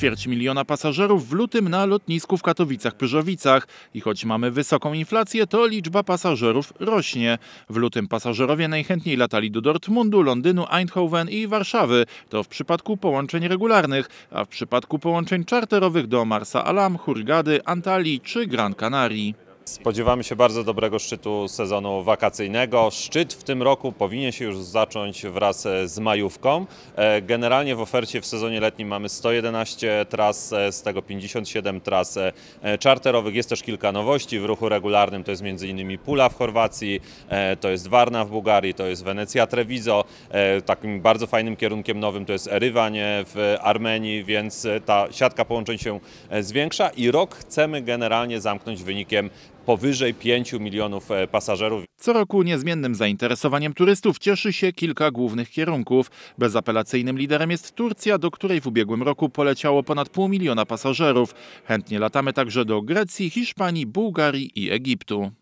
ćwierć miliona pasażerów w lutym na lotnisku w Katowicach-Pyrzowicach. I choć mamy wysoką inflację, to liczba pasażerów rośnie. W lutym pasażerowie najchętniej latali do Dortmundu, Londynu, Eindhoven i Warszawy. To w przypadku połączeń regularnych, a w przypadku połączeń czarterowych do Marsa Alam, Hurgady, Antalii czy Gran Canarii. Spodziewamy się bardzo dobrego szczytu sezonu wakacyjnego. Szczyt w tym roku powinien się już zacząć wraz e, z majówką. E, generalnie w ofercie w sezonie letnim mamy 111 tras, e, z tego 57 tras czarterowych. Jest też kilka nowości w ruchu regularnym, to jest m.in. Pula w Chorwacji, to jest Warna w Bułgarii, to jest Wenecja Treviso. Takim bardzo fajnym kierunkiem nowym to jest Erywań w Armenii, więc ta siatka połączeń się zwiększa i rok chcemy generalnie zamknąć wynikiem powyżej 5 milionów e, pasażerów. Co roku niezmiennym zainteresowaniem turystów cieszy się kilka głównych kierunków. Bezapelacyjnym liderem jest Turcja, do której w ubiegłym roku poleciało ponad pół miliona pasażerów. Chętnie latamy także do Grecji, Hiszpanii, Bułgarii i Egiptu.